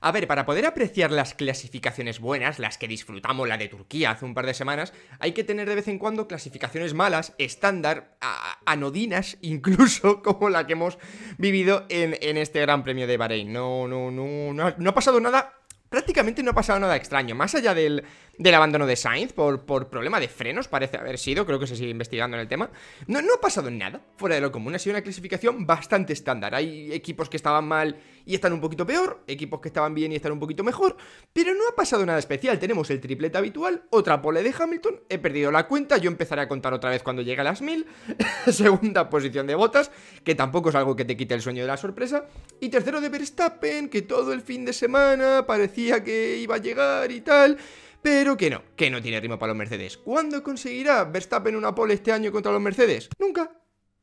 A ver, para poder apreciar las clasificaciones buenas, las que disfrutamos, la de Turquía hace un par de semanas, hay que tener de vez en cuando clasificaciones malas, estándar, anodinas, incluso como la que hemos vivido en, este Gran Premio de Bahrein. No, no, no, no, no ha pasado nada prácticamente no ha pasado nada extraño. Más allá del, del abandono de Sainz por, por problema de frenos, parece haber sido, creo que se sigue investigando en el tema. No, no ha pasado nada fuera de lo común, ha sido una clasificación bastante estándar. Hay equipos que estaban mal y están un poquito peor, equipos que estaban bien y están un poquito mejor, pero no ha pasado nada especial. Tenemos el triplete habitual, otra pole de Hamilton, he perdido la cuenta, yo empezaré a contar otra vez cuando llegue a las 1000, segunda posición de botas, que tampoco es algo que te quite el sueño de la sorpresa, y tercero de Verstappen, que todo el fin de semana parecía que iba a llegar y tal. Pero que no, que no tiene ritmo para los Mercedes. ¿Cuándo conseguirá Verstappen una pole este año contra los Mercedes? Nunca.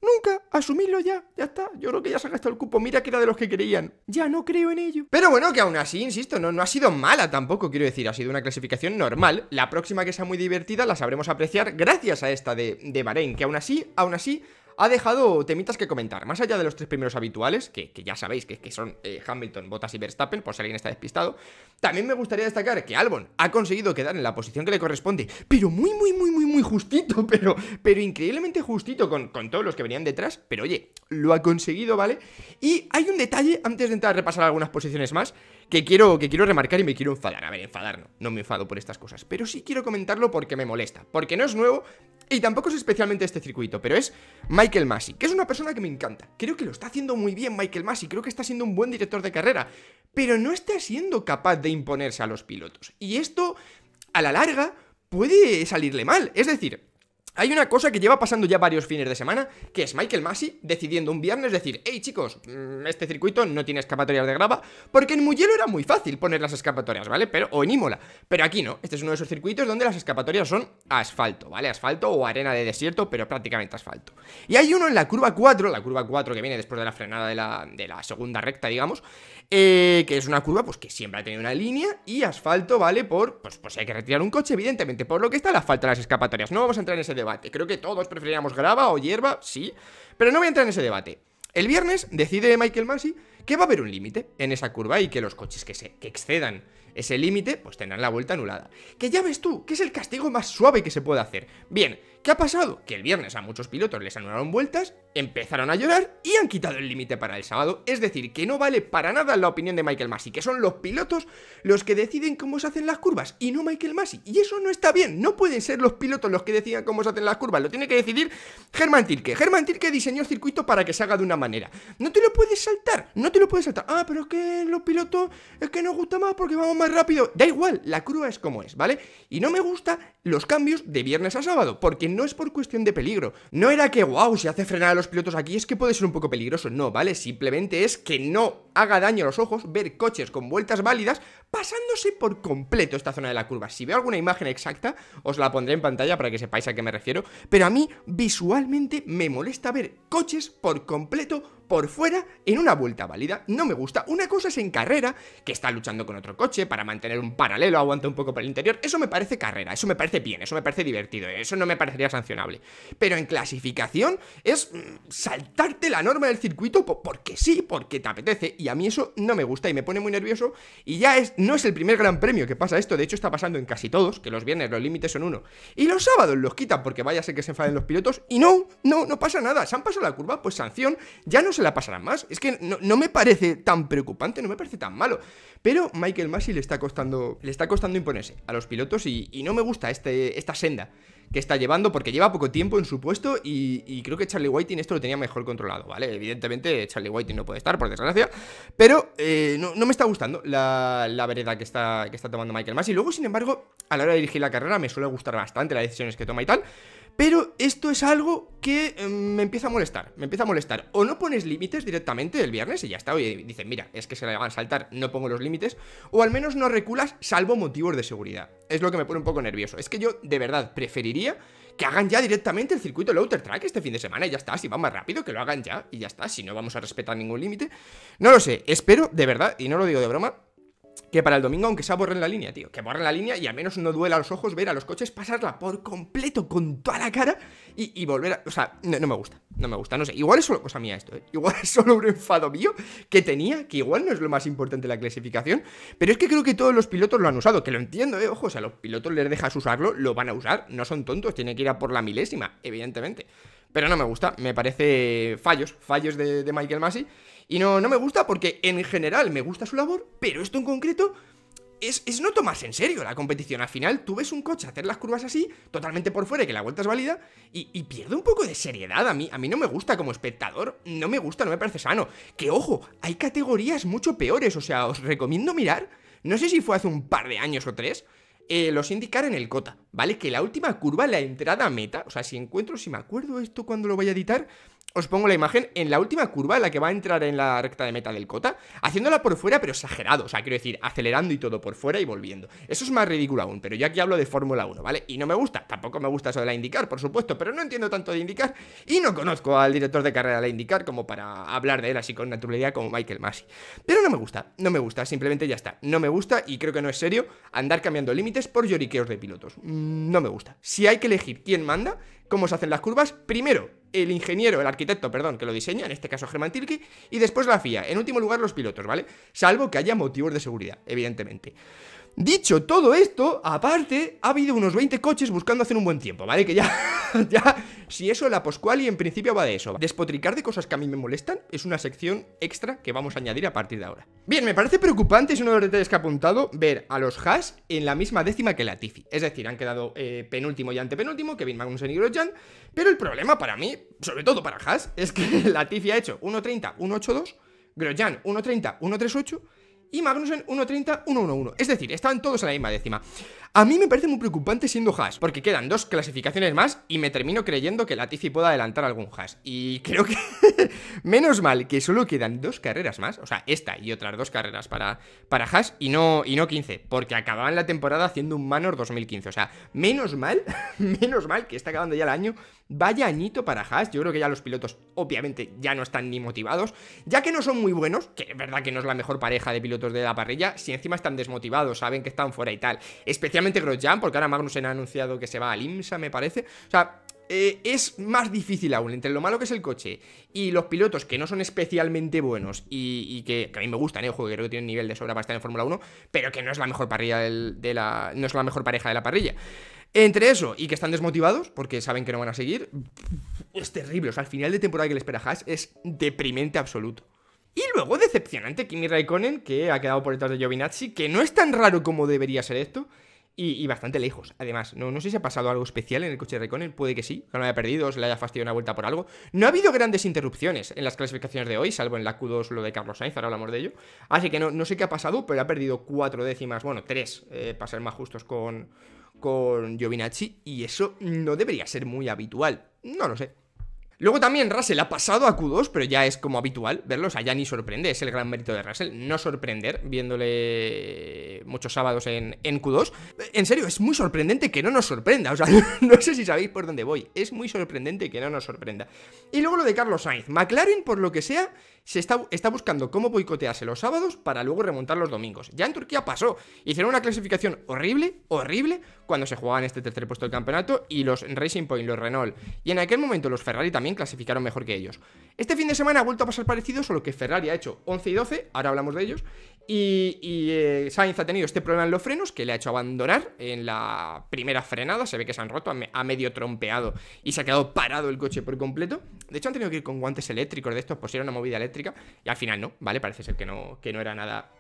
Nunca, asumidlo ya, ya está. Yo creo que ya se ha gastado el cupo. Mira que era de los que creían. Ya no creo en ello. Pero bueno, que aún así, insisto, no, no ha sido mala tampoco, quiero decir. Ha sido una clasificación normal. La próxima que sea muy divertida la sabremos apreciar gracias a esta de, de Bahrein, que aún así, aún así, ha dejado temitas que comentar. Más allá de los tres primeros habituales, que, ya sabéis que, que son eh, Hamilton, Bottas y Verstappen, por si alguien está despistado, también me gustaría destacar que Albon ha conseguido quedar en la posición que le corresponde, pero muy, muy, muy, muy, muy justito, pero, pero increíblemente justito con, todos los que venían detrás, pero oye, lo ha conseguido, ¿vale? Y hay un detalle, antes de entrar a repasar algunas posiciones más, que quiero, que quiero remarcar y me quiero enfadar. A ver, enfadar no, no me enfado por estas cosas, pero sí quiero comentarlo porque me molesta, porque no es nuevo y tampoco es especialmente este circuito, pero es Michael Masi que es una persona que me encanta. Creo que lo está haciendo muy bien Michael Masi, creo que está siendo un buen director de carrera, pero no está siendo capaz de imponerse a los pilotos. Y esto, a la larga, puede salirle mal. Es decir, hay una cosa que lleva pasando ya varios fines de semana, que es Michael Massey decidiendo un viernes decir, hey chicos, mm, este circuito no tiene escapatorias de grava, porque en Mugello era muy fácil poner las escapatorias, ¿vale? Pero, o en Imola, pero aquí no, este es uno de esos circuitos donde las escapatorias son asfalto, ¿vale? Asfalto o arena de desierto, pero prácticamente asfalto. Y hay uno en la curva 4, la curva 4 que viene después de la frenada de la, segunda recta, digamos, eh, que es una curva pues que siempre ha tenido una línea y asfalto, ¿vale? Por, pues, pues hay que retirar un coche, evidentemente, por lo que está la falta de las escapatorias. No vamos a entrar en ese debate Creo que todos preferiríamos grava o hierba, sí. Pero no voy a entrar en ese debate. El viernes decide Michael Massey que va a haber un límite en esa curva y que los coches que, se, que excedan ese límite, pues tendrán la vuelta anulada. Que ya ves tú, que es el castigo más suave que se puede hacer. Bien, ¿qué ha pasado? Que el viernes a muchos pilotos les anularon vueltas, empezaron a llorar y han quitado el límite para el sábado. Es decir, que no vale para nada la opinión de Michael Masi, que son los pilotos los que deciden cómo se hacen las curvas y no Michael Masi. Y eso no está bien, no pueden ser los pilotos los que decidan cómo se hacen las curvas, lo tiene que decidir Germán Tilke. Germán Tilke diseñó el circuito para que se haga de una manera. No te lo puedes saltar, no te lo puedes saltar. Ah, pero es que los pilotos es que nos gusta más porque vamos más rápido, da igual, la curva es como es, ¿vale? Y no me gustan los cambios de viernes a sábado, porque no es por cuestión de peligro. No era que, wow, se hace frenar a los pilotos aquí, es que puede ser un poco peligroso, no, ¿vale? Simplemente es que no haga daño a los ojos ver coches con vueltas válidas pasándose por completo esta zona de la curva. Si veo alguna imagen exacta, os la pondré en pantalla para que sepáis a qué me refiero, pero a mí visualmente me molesta ver coches por completo por fuera en una vuelta válida. No me gusta. Una cosa es en carrera, que está luchando con otro coche para mantener un paralelo, aguanta un poco por el interior. Eso me parece carrera, eso me parece bien, eso me parece divertido, eso no me parecería sancionable. Pero en clasificación es mm, saltarte la norma del circuito porque sí, porque te apetece. Y a mí eso no me gusta y me pone muy nervioso. Y ya es, no es el primer gran premio que pasa esto, de hecho está pasando en casi todos, que los viernes los límites son uno. Y los sábados los quitan porque vaya a ser que se enfaden los pilotos. Y no, no, no pasa nada. Se han pasado la curva, pues sanción. Ya no se la pasarán más. Es que no, me parece tan preocupante, no me parece tan malo. Pero Michael Massey le está costando, le está costando imponerse a los pilotos y, no me gusta este, esta senda que está llevando porque lleva poco tiempo en su puesto y, creo que Charlie Whiting esto lo tenía mejor controlado, ¿vale? Evidentemente Charlie Whiting no puede estar, por desgracia, pero eh, no, me está gustando la, la vereda que está, que está tomando Michael Massey, Luego, sin embargo, a la hora de dirigir la carrera me suele gustar bastante las decisiones que toma y tal, pero esto es algo que em, me empieza a molestar, me empieza a molestar. O no pones límites directamente el viernes y ya está, oye, dicen, mira, es que se la van a saltar, no pongo los límites, o al menos no reculas salvo motivos de seguridad. Es lo que me pone un poco nervioso. Es que yo, de verdad, preferiría que hagan ya directamente el circuito Outer Track este fin de semana y ya está, si va más rápido, que lo hagan ya y ya está, si no vamos a respetar ningún límite. No lo sé, espero, de verdad, y no lo digo de broma, que para el domingo, aunque sea borren la línea, tío, que borren la línea y al menos no duela a los ojos ver a los coches pasarla por completo con toda la cara y, volver a. O sea, no, me gusta, no me gusta, no sé. Igual es solo cosa mía esto, ¿eh? Igual es solo un enfado mío que tenía, que igual no es lo más importante de la clasificación, pero es que creo que todos los pilotos lo han usado, que lo entiendo, ¿eh? Ojo, o sea, los pilotos les dejas usarlo, lo van a usar, no son tontos, tienen que ir a por la milésima, evidentemente. Pero no me gusta, me parece fallos, fallos de, de Michael Massey y no, no me gusta porque en general me gusta su labor, pero esto en concreto es, no tomarse en serio la competición. Al final, tú ves un coche hacer las curvas así, totalmente por fuera, que la vuelta es válida, y, y, pierde un poco de seriedad. A mí, a mí no me gusta como espectador, no me gusta, no me parece sano. Que ojo, hay categorías mucho peores, o sea, os recomiendo mirar. No sé si fue hace un par de años o tres, eh, los indicar en el cota, ¿vale? Que la última curva, la entrada meta, o sea, si encuentro, si me acuerdo esto cuando lo voy a editar, os pongo la imagen en la última curva, en la que va a entrar en la recta de meta del Cota, haciéndola por fuera, pero exagerado. O sea, quiero decir, acelerando y todo por fuera y volviendo. Eso es más ridículo aún, pero yo aquí hablo de Fórmula 1, ¿vale? Y no me gusta, tampoco me gusta eso de la indicar, por supuesto, pero no entiendo tanto de indicar y no conozco al director de carrera de la indicar como para hablar de él así con naturalidad como Michael Masi. Pero no me gusta, no me gusta, simplemente ya está. No me gusta y creo que no es serio andar cambiando límites por lloriqueos de pilotos. Mm, no me gusta. Si hay que elegir quién manda, cómo se hacen las curvas, primero el ingeniero, el arquitecto, perdón, que lo diseña, en este caso Germán Tilke, y después la FIA. En último lugar, los pilotos, ¿vale? Salvo que haya motivos de seguridad, evidentemente. Dicho todo esto, aparte, ha habido unos 20 coches buscando hacer un buen tiempo, ¿vale? Que ya, ya, si eso, la y en principio va de eso. Despotricar de cosas que a mí me molestan es una sección extra que vamos a añadir a partir de ahora. Bien, me parece preocupante, es uno de los detalles que ha apuntado, ver a los Haas en la misma décima que la Es decir, han quedado eh, penúltimo y antepenúltimo, Kevin Magnussen y Grosjean, pero el problema para mí, sobre todo para Haas, es que la ha hecho 1.30, 1.82, Grosjean 1.30, 1.38 y Magnussen 1.30, 1.11. Es decir, estaban todos en la misma décima. A mí me parece muy preocupante siendo Haas, porque quedan dos clasificaciones más y me termino creyendo que la Latifi pueda adelantar algún Haas. Y creo que menos mal que solo quedan dos carreras más, o sea, esta y otras dos carreras para, para Haas y no, y no 15, porque acababan la temporada haciendo un Manor 2015. O sea, menos mal, menos mal que está acabando ya el año. Vaya añito para Haas, yo creo que ya los pilotos obviamente ya no están ni motivados, ya que no son muy buenos, que es verdad que no es la mejor pareja de pilotos de la parrilla, si encima están desmotivados, saben que están fuera y tal, especialmente Obviamente Grosjean, porque ahora Magnussen ha anunciado que se va al IMSA, me parece. O sea, eh, es más difícil aún entre lo malo que es el coche y los pilotos que no son especialmente buenos y, que, a mí me gustan, ¿eh? Ojo, que creo que tienen nivel de sobra para estar en Fórmula 1, pero que no es la mejor parrilla de la, no es la mejor pareja de la parrilla. Entre eso y que están desmotivados porque saben que no van a seguir, es terrible. O sea, al final de temporada que le espera Haas es deprimente absoluto. Y luego decepcionante Kimi Raikkonen, que ha quedado por detrás de Giovinazzi, que no es tan raro como debería ser esto, y, bastante lejos, además. No, no sé si ha pasado algo especial en el coche de Reconen, puede que sí, que no haya perdido, se le haya fastidiado una vuelta por algo. No ha habido grandes interrupciones en las clasificaciones de hoy, salvo en la Q2 lo de Carlos Sainz, ahora hablamos de ello. Así que no, no sé qué ha pasado, pero ha perdido cuatro décimas, bueno, tres, eh, para ser más justos con, con Giovinacci, y eso no debería ser muy habitual. No lo sé, Luego también Russell ha pasado a Q2, pero ya es como habitual verlo, o sea, ya ni sorprende, es el gran mérito de Russell, no sorprender viéndole muchos sábados en, en Q2. En serio, es muy sorprendente que no nos sorprenda, o sea, no sé si sabéis por dónde voy, es muy sorprendente que no nos sorprenda. Y luego lo de Carlos Sainz, McLaren por lo que sea se está, buscando cómo boicotearse los sábados para luego remontar los domingos. Ya en Turquía pasó. Hicieron una clasificación horrible, horrible, cuando se jugaban este tercer puesto del campeonato y los Racing Point, los Renault. Y en aquel momento los Ferrari también clasificaron mejor que ellos. Este fin de semana ha vuelto a pasar parecido, solo que Ferrari ha hecho 11 y 12, ahora hablamos de ellos, y, eh, Sainz ha tenido este problema en los frenos que le ha hecho abandonar en la primera frenada. Se ve que se han roto, ha, medio trompeado y se ha quedado parado el coche por completo. De hecho, han tenido que ir con guantes eléctricos de estos, pues era una movida eléctrica. Y al final no, ¿vale? Parece ser que no, que no era nada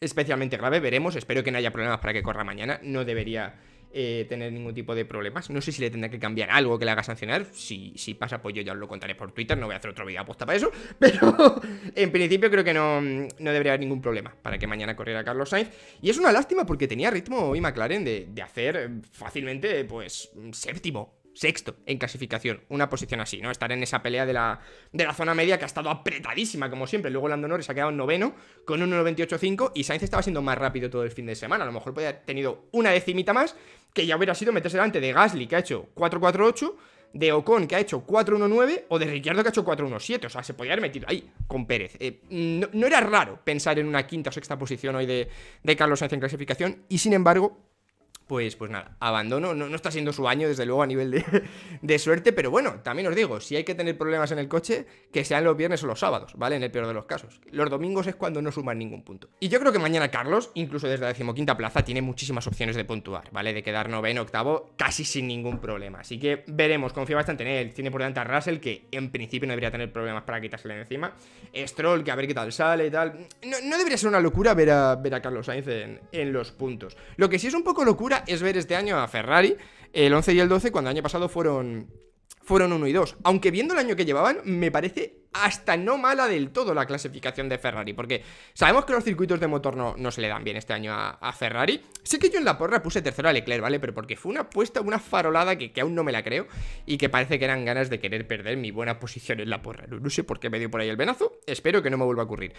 especialmente grave. Veremos, espero que no haya problemas para que corra mañana. No debería eh, tener ningún tipo de problemas. No sé si le tendrá que cambiar algo que le haga sancionar. Si, si pasa, pues yo ya os lo contaré por Twitter. No voy a hacer otro vídeo apuesta para eso. Pero en principio creo que no, debería haber ningún problema para que mañana corriera Carlos Sainz. Y es una lástima porque tenía ritmo hoy McLaren de, de hacer fácilmente, pues, séptimo sexto en clasificación, una posición así, ¿no? Estar en esa pelea de la, de la zona media que ha estado apretadísima, como siempre. Luego Lando Norris ha quedado en noveno con un 1.98.5 y Sainz estaba siendo más rápido todo el fin de semana. A lo mejor podía haber tenido una decimita más, que ya hubiera sido meterse delante de Gasly, que ha hecho 4.48, de Ocon, que ha hecho 4.19, o de Ricciardo, que ha hecho 4.17. O sea, se podía haber metido ahí con Pérez. Eh, no, era raro pensar en una quinta o sexta posición hoy de, de Carlos Sainz en clasificación y, sin embargo pues, pues, nada, abandono. No, está siendo su año, desde luego, a nivel de, suerte, pero bueno, también os digo, si hay que tener problemas en el coche, que sean los viernes o los sábados, ¿vale? En el peor de los casos. Los domingos es cuando no suman ningún punto. Y yo creo que mañana Carlos, incluso desde la decimoquinta plaza, tiene muchísimas opciones de puntuar, ¿vale? De quedar noveno, octavo, casi sin ningún problema. Así que veremos, confío bastante en él. Tiene por delante a Russell, que en principio no debería tener problemas para quitársela encima. Stroll, que a ver qué tal sale y tal. No, debería ser una locura ver a, ver a Carlos Sainz en los puntos. Lo que sí es un poco locura es ver este año a Ferrari, el 11 y el 12, cuando el año pasado fueron, fueron 1 y 2. Aunque viendo el año que llevaban, me parece hasta no mala del todo la clasificación de Ferrari, porque sabemos que los circuitos de motor no, se le dan bien este año a, Ferrari. Sé que yo en la porra puse tercero a Leclerc, ¿vale? Pero porque fue una apuesta, una farolada que, aún no me la creo y que parece que eran ganas de querer perder mi buena posición en la porra. No, sé por qué me dio por ahí el venazo, espero que no me vuelva a ocurrir.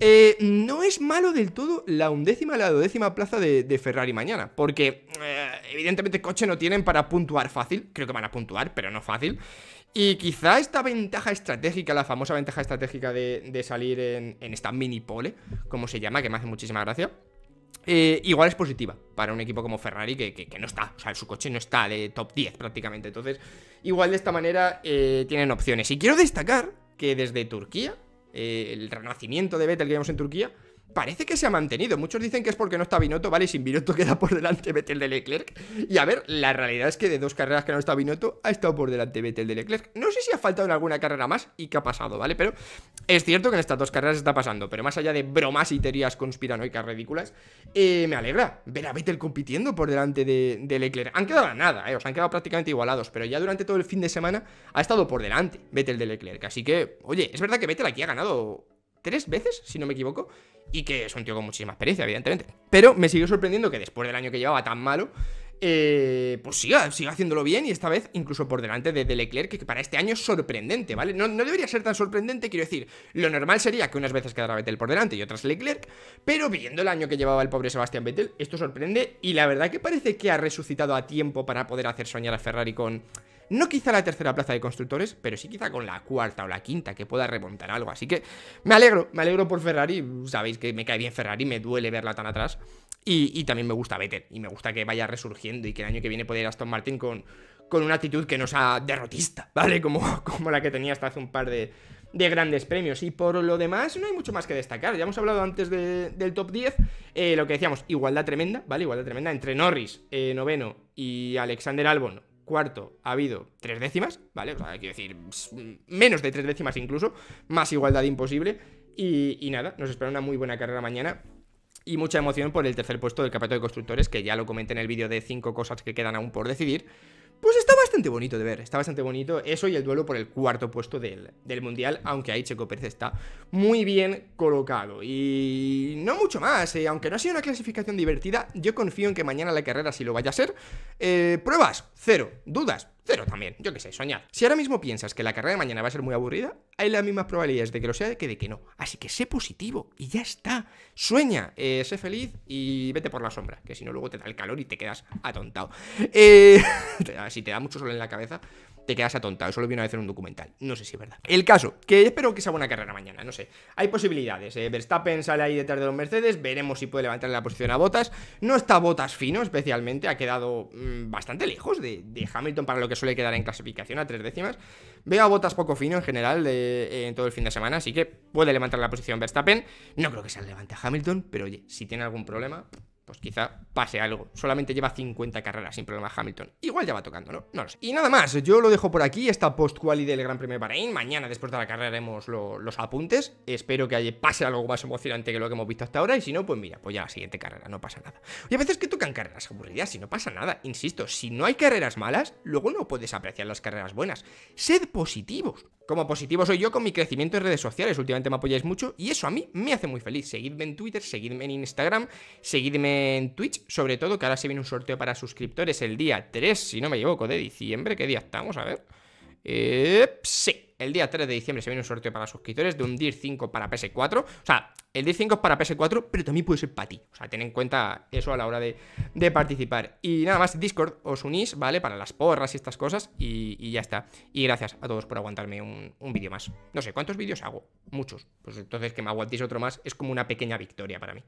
Eh, no es malo del todo la undécima, la dodécima plaza de, Ferrari mañana, porque eh, evidentemente coche no tienen para puntuar fácil, creo que van a puntuar, pero no fácil. Y quizá esta ventaja estratégica, la famosa ventaja estratégica de, salir en, esta mini pole, como se llama, que me hace muchísima gracia, eh, igual es positiva para un equipo como Ferrari que, no está, o sea, su coche no está de top 10 prácticamente. Entonces, igual de esta manera eh, tienen opciones. Y quiero destacar que desde Turquía, eh, el renacimiento de Vettel que vemos en Turquía, parece que se ha mantenido. Muchos dicen que es porque no está Binotto, ¿vale? sin Binotto queda por delante Vettel de Leclerc. Y a ver, la realidad es que de dos carreras que no está Binotto, ha estado por delante Vettel de Leclerc. No sé si ha faltado en alguna carrera más y qué ha pasado, ¿vale? Pero es cierto que en estas dos carreras está pasando. Pero más allá de bromas y teorías conspiranoicas ridículas, eh, me alegra ver a Vettel compitiendo por delante de, Leclerc. Han quedado a nada, ¿eh? Os han quedado prácticamente igualados. Pero ya durante todo el fin de semana ha estado por delante Vettel de Leclerc. Así que, oye, es verdad que Vettel aquí ha ganado tres veces, si no me equivoco, y que es un tío con muchísima experiencia, evidentemente. Pero me siguió sorprendiendo que después del año que llevaba tan malo, eh, pues siga, haciéndolo bien y esta vez incluso por delante de, Leclerc, que para este año es sorprendente, ¿vale? No, no, debería ser tan sorprendente, quiero decir, lo normal sería que unas veces quedara Vettel por delante y otras Leclerc, pero viendo el año que llevaba el pobre Sebastián Vettel, esto sorprende y la verdad que parece que ha resucitado a tiempo para poder hacer soñar a Ferrari con no quizá la tercera plaza de constructores, pero sí quizá con la cuarta o la quinta que pueda remontar algo. Así que me alegro, me alegro por Ferrari. Sabéis que me cae bien Ferrari, me duele verla tan atrás. Y, también me gusta Vettel y me gusta que vaya resurgiendo y que el año que viene pueda ir Aston Martin con, con una actitud que no sea derrotista, ¿vale? Como, como la que tenía hasta hace un par de, grandes premios. Y por lo demás, no hay mucho más que destacar. Ya hemos hablado antes del top 10. Eh, lo que decíamos, igualdad tremenda, ¿vale? Igualdad tremenda entre Norris, eh, noveno, y Alexander Albon, cuarto ha habido tres décimas, ¿vale? O sea, quiero decir, menos de tres décimas incluso, más igualdad imposible. Y, nada, nos espera una muy buena carrera mañana y mucha emoción por el tercer puesto del capítulo de constructores, que ya lo comenté en el vídeo de cinco cosas que quedan aún por decidir. Pues estaba bonito de ver, está bastante bonito eso y el duelo por el cuarto puesto del, Mundial, aunque ahí Checo Pérez está muy bien colocado. Y no mucho más, eh, aunque no ha sido una clasificación divertida, yo confío en que mañana la carrera sí lo vaya a ser. Eh, pruebas, cero. Dudas, cero también, yo qué sé, soñar. Si ahora mismo piensas que la carrera de mañana va a ser muy aburrida, hay las mismas probabilidades de que lo sea que de que no. Así que sé positivo y ya está. Sueña, eh, sé feliz y vete por la sombra, que si no luego te da el calor y te quedas atontado. si te da muchos en la cabeza, te quedas atontado. Eso lo vi una vez en un documental. No sé si es verdad. El caso, que espero que sea buena carrera mañana, no sé. Hay posibilidades. Eh, Verstappen sale ahí detrás de los Mercedes. Veremos si puede levantar la posición a Botas. No está Botas fino, especialmente. Ha quedado mm, bastante lejos de, Hamilton para lo que suele quedar en clasificación a tres décimas. Veo a Botas poco fino en general en todo el fin de semana. Así que puede levantar la posición Verstappen. No creo que se levante a Hamilton, pero oye, si tiene algún problema, pues quizá pase algo. Solamente lleva 50 carreras sin problema Hamilton. Igual ya va tocando, ¿no? No sé. Y nada más, yo lo dejo por aquí, esta post-quali del Gran Premio de Bahrein. Mañana después de la carrera haremos los apuntes. Espero que pase algo más emocionante que lo que hemos visto hasta ahora. Y si no, pues mira, pues ya la siguiente carrera, no pasa nada. Y a veces que tocan carreras aburridas y no pasa nada. Insisto, si no hay carreras malas, luego no puedes apreciar las carreras buenas. Sed positivos. Como positivo soy yo con mi crecimiento en redes sociales. Últimamente me apoyáis mucho y eso a mí me hace muy feliz. Seguidme en Twitter, seguidme en Instagram, seguidme en Twitch, sobre todo, que ahora se viene un sorteo para suscriptores el día 3, si no me equivoco, de diciembre. ¿Qué día estamos? A ver. Eh, sí, el día 3 de diciembre se viene un sorteo para suscriptores de un DIR 5 para PS4. O sea, el DIR 5 es para PS4, pero también puede ser para ti. O sea, ten en cuenta eso a la hora de, de participar. Y nada más, Discord, os unís, ¿vale? Para las porras y estas cosas. Y, ya está. Y gracias a todos por aguantarme un, un vídeo más. No sé, ¿cuántos vídeos hago? Muchos. Pues entonces que me aguantéis otro más es como una pequeña victoria para mí.